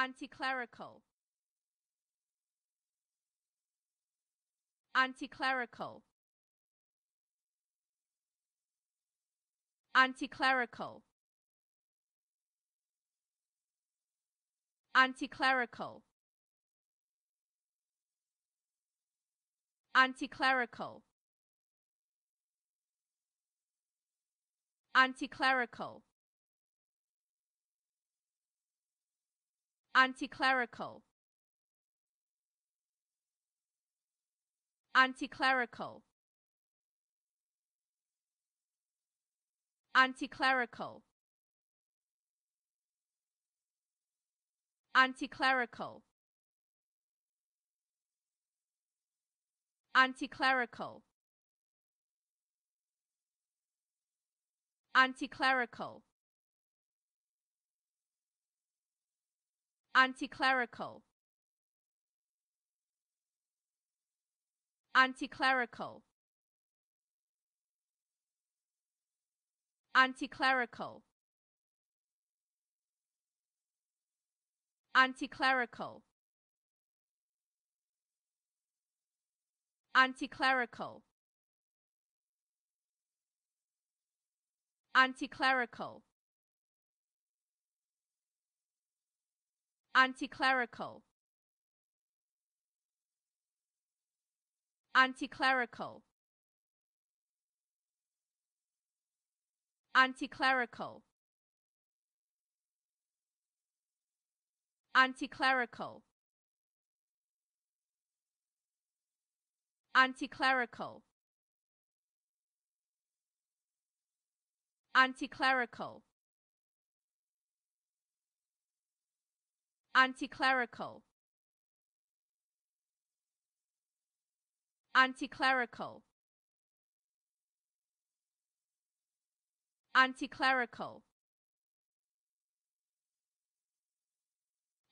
anti-clerical anti-clerical anti-clerical anti-clerical anti-clerical anti-clerical anti-clerical anti-clerical anti-clerical anti-clerical anti-clerical anti-clerical anti-clerical anti-clerical anti-clerical anti-clerical anti-clerical anti-clerical anti-clerical anti-clerical anti-clerical anti-clerical anti-clerical anti-clerical, anti-clerical anti-clerical anti-clerical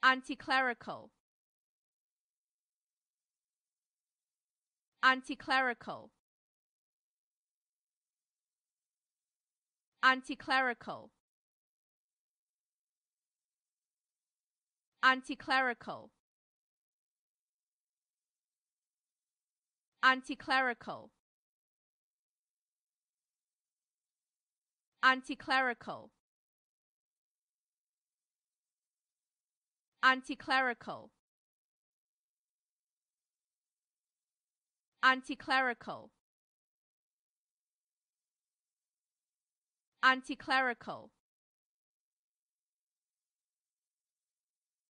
anti-clerical anti-clerical anti-clerical anti-clerical anti-clerical anti-clerical anti-clerical anti-clerical anti-clerical,